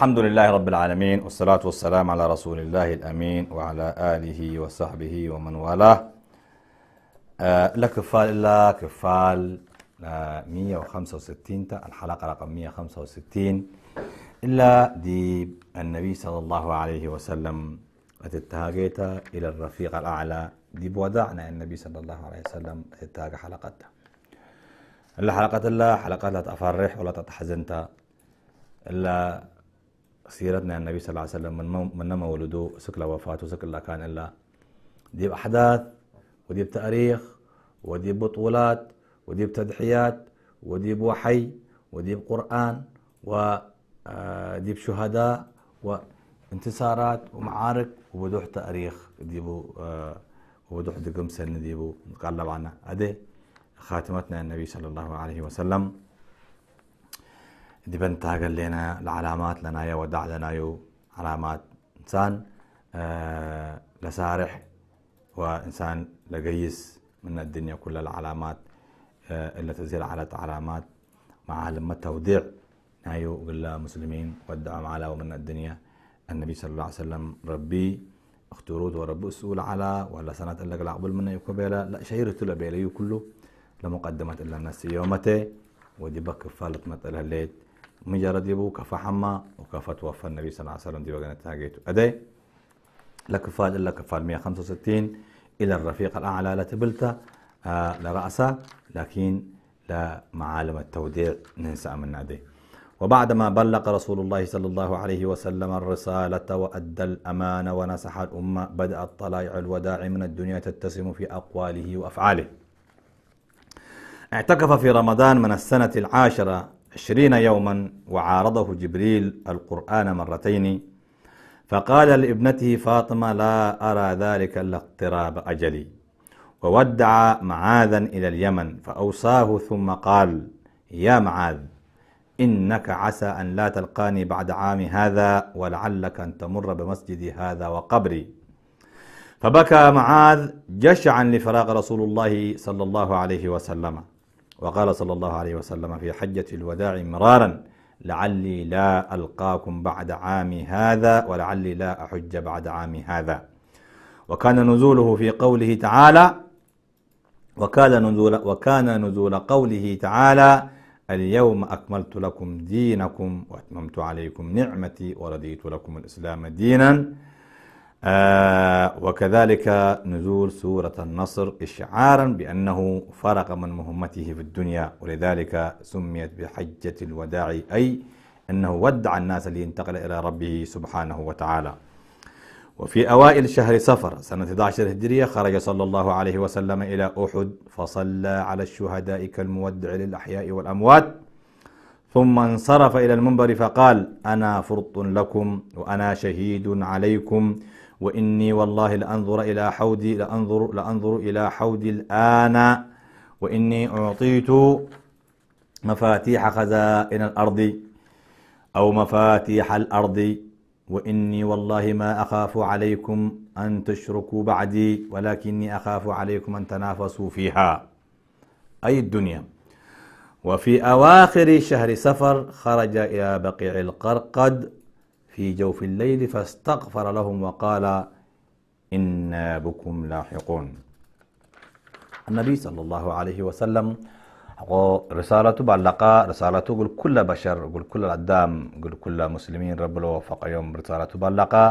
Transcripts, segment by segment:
الحمد لله رب العالمين والصلاة والسلام على رسول الله الأمين وعلى آله وصحبه ومن والاه آه لا كفال لا كفال آه 165 الحلقة رقم 165 إلا دي النبي صلى الله عليه وسلم أتتهاجيت إلى الرفيق الأعلى دي بودعنا النبي صلى الله عليه وسلم أتتهاج حلقتها إلا حلقة الله حلقة لا تفرح ولا تتحزنت إلا سيرتنا النبي صلى الله عليه وسلم من من نما سكلا سكل وفاته سكلا كان إلا دي احداث ودي بتاريخ ودي بطولات ودي بتضحيات ودي بوحي ودي بقرآن ودي آه، بشهداء وانتصارات ومعارك وبدوح تاريخ ديبو آه، وبدوح دقم سن ديبو قال عنا أدي خاتمتنا النبي صلى الله عليه وسلم دي بنت تاقل لنا العلامات يا ودع لنايو علامات إنسان آه، لسارح وإنسان لقيس من الدنيا كل العلامات آه، اللي تزيل على علامات مع لما توديع نايو قل مسلمين ودعهم على ومن الدنيا النبي صلى الله عليه وسلم ربي اختروت ورب اسول على ولا سنة إلا قلع قبل منا يكو بيلا لا شيرت له بيلا كله لمقدمة إلا الناس يومته ودي بك فالت مثلا ليت مجرد يبو كفا حما وكفا توفى النبي صلى الله عليه وسلم دي وقنا تاقيتو أدي لكفال إلا كفال 165 إلى الرفيق الأعلى لا تبلته آه لرأسه لكن لا معالم التوديع ننسى من أدي وبعدما بلغ رسول الله صلى الله عليه وسلم الرسالة وأدى الأمانة ونصح الأمة بدأ الطلائع الوداع من الدنيا تتسم في أقواله وأفعاله اعتكف في رمضان من السنة العاشرة عشرين يوما وعارضه جبريل القرآن مرتين فقال لابنته فاطمة لا أرى ذلك إلا اقتراب أجلي وودع معاذا إلى اليمن فأوصاه ثم قال يا معاذ إنك عسى أن لا تلقاني بعد عام هذا ولعلك أن تمر بمسجدي هذا وقبري فبكى معاذ جشعا لفراغ رسول الله صلى الله عليه وسلم وقال صلى الله عليه وسلم في حجة الوداع مرارا لعلي لا ألقاكم بعد عامي هذا ولعلي لا أحج بعد عامي هذا وكان نزوله في قوله تعالى وكان نزول, وكان نزول قوله تعالى اليوم أكملت لكم دينكم وأتممت عليكم نعمتي ورضيت لكم الإسلام ديناً آه وكذلك نزول سورة النصر إشعارا بأنه فرغ من مهمته في الدنيا ولذلك سميت بحجة الوداع أي أنه ودع الناس لينتقل إلى ربه سبحانه وتعالى وفي أوائل شهر صفر سنة 11 هجرية خرج صلى الله عليه وسلم إلى أحد فصلى على الشهداء كالمودع للأحياء والأموات ثم انصرف إلى المنبر فقال أنا فرط لكم وأنا شهيد عليكم وإني والله لأنظر إلى حودي لأنظر, لأنظر إلى حودي الآن وإني أعطيت مفاتيح خزائن الأرض أو مفاتيح الأرض وإني والله ما أخاف عليكم أن تشركوا بعدي ولكني أخاف عليكم أن تنافسوا فيها أي الدنيا وفي أواخر شهر سفر خرج إلى بقيع القرقد في جوف الليل فاستغفر لهم وقال إنا بكم لاحقون النبي صلى الله عليه وسلم رسالة بعلقة رسالة قل كل بشر قل كل الأدام قل كل مسلمين رب الله وفق يوم رسالة بعلقة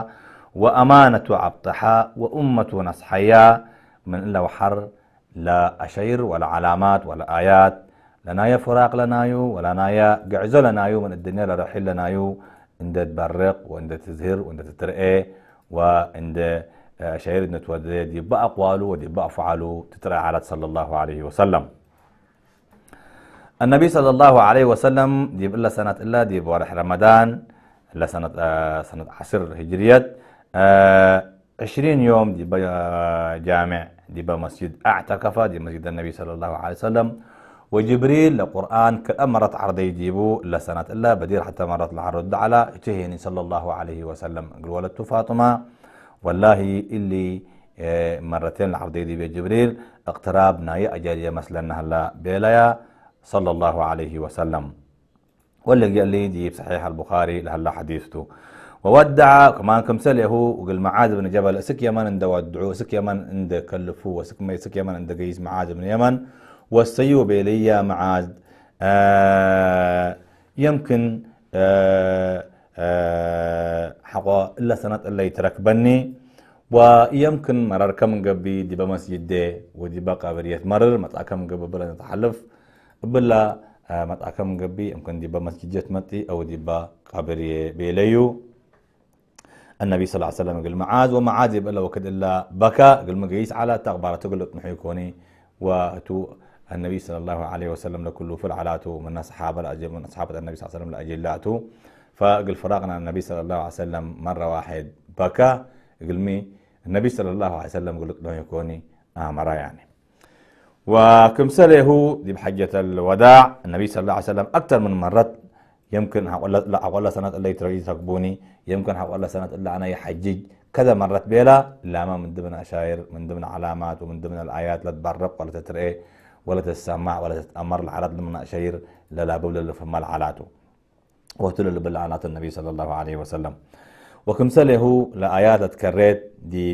وأمانة عبطحة وأمة نصحية من إلا وحر لا أشير ولا علامات ولا آيات لنايا فراق لنايو ولا نايا قعزو لنايو من الدنيا لرحيل لنايو عند تبرق وعند تزهر وعند تترقى وعند آه، شعير نتودي دي بأقواله ودي بأفعاله تترى على صلى الله عليه وسلم النبي صلى الله عليه وسلم دي بلا سنة إلا دي بوارح رمضان إلا سنة آه سنة عشر هجرية آه يوم دي آه، جامع دي بمسجد اعتكف دي مسجد النبي صلى الله عليه وسلم وجبريل لقرآن كأمرت عرض يجيبو لسنة الله بدير حتى مرت العرض على تهيني صلى الله عليه وسلم قل ولدت فاطمة والله اللي آه، مرتين العرض يجيبو جبريل اقتراب ناية أجارية مثلا هلا بيليا صلى الله عليه وسلم واللي قال لي دي صحيح البخاري لهلا حديثته وودع كمان كم كمسل هو وقال معاذ بن جبل سك يمن اند ودعو سك يمن اند كلفو سك سك يمن اند قيس معاذ بن يمن والسيء بإلي معاد آه، يمكن آه، آه، حقا إلا سنة اللي يترك بني ويمكن مرر كم قبي دي بمسجد دي ودي بقابرية مرر مطلع كم قبي بلا نتحلف بلا مطلع كم قبي يمكن دي بمسجد جت متي أو دي بقابرية بيليو النبي صلى الله عليه وسلم قال معاذ ومعاذ يبقى وكد إلا بكى قال مقيس على تغبارة قال له تنحيكوني وتو النبي صلى الله عليه وسلم لكل فلعلاته من أصحاب الأجل من أصحاب النبي صلى الله عليه وسلم لأجلاته فقل فراغنا النبي صلى الله عليه وسلم مرة واحد بكى قل مي النبي صلى الله عليه وسلم قل له يكوني آمرا يعني وكمثله دي بحجة الوداع النبي صلى الله عليه وسلم أكثر من مرة يمكن أقول سنة اللي تريد تقبوني يمكن أقول سنة اللي أنا يحجج كذا مرت بيلا لا ما من ضمن أشاير من ضمن علامات ومن ضمن الآيات لا تبرق ولا تترئي ولا تتسمع ولا تتأمر من أشير للا بول فما وهتل اللي بالعلات النبي صلى الله عليه وسلم وكمثله لآيات اتكريت دي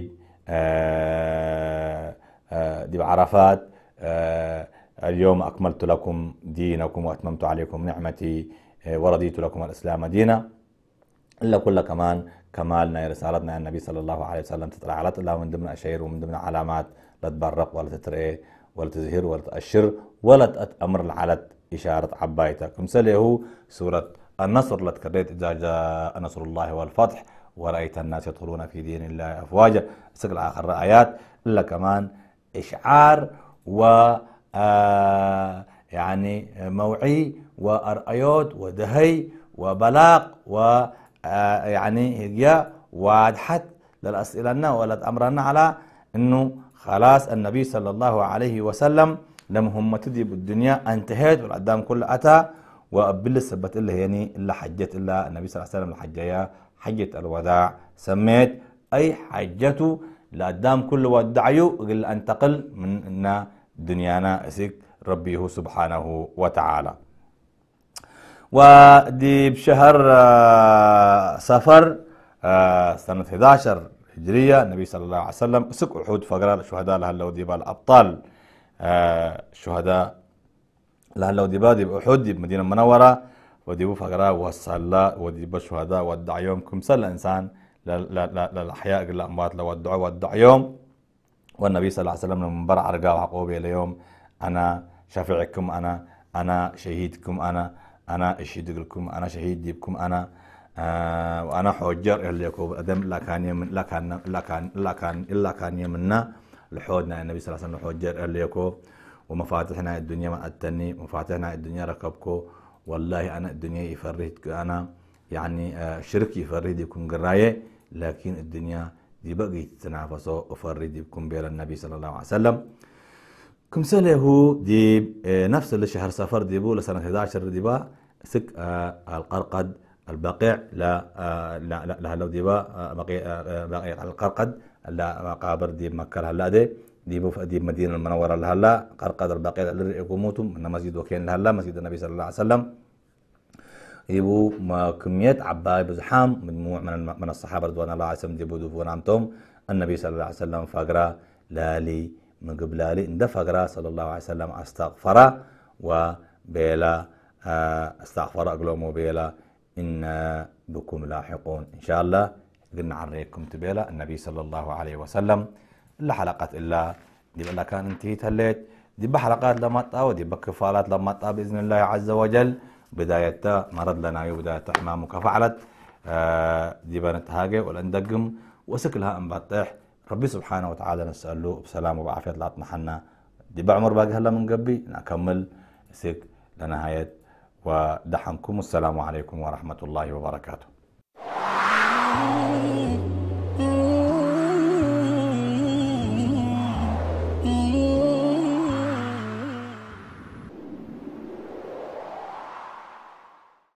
آه، آه، دي بعرفات آه، اليوم أكملت لكم دينكم وأتممت عليكم نعمتي ورضيت لكم الإسلام دينا إلا كل كمان كمالنا رسالتنا النبي صلى الله عليه وسلم تطلع على الله من ضمن أشير ومن ضمن علامات لا تبرق ولا تترئي ولا تزهير ولا تأشر ولا تأمر العلت إشارة عبايتك هو سورة النصر لا تكريت إذا جاء نصر الله والفتح ورأيت الناس يدخلون في دين الله أفواجا سجل آخر آيات إلا كمان إشعار و آه، يعني موعي وأرأيوت ودهي وبلاغ و آه، يعني هدية وادحت للأسئلة ولا أمرنا على أنه خلاص النبي صلى الله عليه وسلم لم هم تدي بالدنيا انتهت والقدام كل أتى وقبل سبت إلا يعني إلا حجت إلا النبي صلى الله عليه وسلم الحجية حجة الوداع سميت أي حجته لقدام كل ودعيو قل أنتقل من دنيانا اسك هو سبحانه وتعالى ودي بشهر سفر آه، آه، سنة 11 الهجرية النبي صلى الله عليه وسلم اسق أحود فقرا الشهداء لها لهلا ديبا الأبطال آه لها لهلا ديبا ديب أحود ديب مدينة منورة وديبو فقرا وصلى وديب الشهداء ودع كم سل الإنسان للأحياء قل الأموات لو ودعوا ودع يوم والنبي صلى الله عليه وسلم لما برع رقا عقوبي اليوم أنا شفيعكم أنا أنا شهيدكم أنا أنا أشهد لكم أنا شهيد ديبكم أنا آه، وأنا حجر اللي يكوب أدم لا كان يمن لا كان لا كان لا كان إلا كان يمنا لحودنا يعني النبي صلى الله عليه وسلم حجر اللي يكوب ومفاتحنا الدنيا ما أتني مفاتحنا الدنيا ركبكو والله أنا الدنيا يفرد أنا يعني آه، شرك يفرد يكون قراية لكن الدنيا دي بقي تنافسه وفرد يكون بين النبي صلى الله عليه وسلم كم سنة هو دي آه، نفس اللي شهر سفر ديبو لسنة 11 دي با سك القرقد البقيع آه، لا لا لا لو ديبا آه، بقيع آه، بقيع القرقد لا مقابر ديب مكر هلا دي ديبو ديب مدينة المنورة لهلا قرقد البقيع اللي يقوموتم مسجد وكين لهلا مسجد النبي صلى الله عليه وسلم يبو ما كمية عباي بزحام من مو من من الصحابة رضوان الله عليهم ديبو دفون عمتهم النبي صلى الله عليه وسلم فقرا لالي من قبل لالي اندى فقرا صلى الله عليه وسلم استغفر وبيلا استغفر اقلومو بيلا إنا بكم لاحقون إن شاء الله قلنا عريكم تبيلا النبي صلى الله عليه وسلم لا حلقات إلا دي بلا كان انتهي تليت دي بحلقات لما طا دي بكفالات لما طا بإذن الله عز وجل بداية مرض لنا وبداية حمامك فعلت آه، دي بنت هاجي والأندقم وسكلها أن بطيح ربي سبحانه وتعالى نسأل له بسلام وبعافية لا حنا دي بعمر باقي هلا من قبي نكمل سك لنهاية ودحنكم السلام عليكم ورحمة الله وبركاته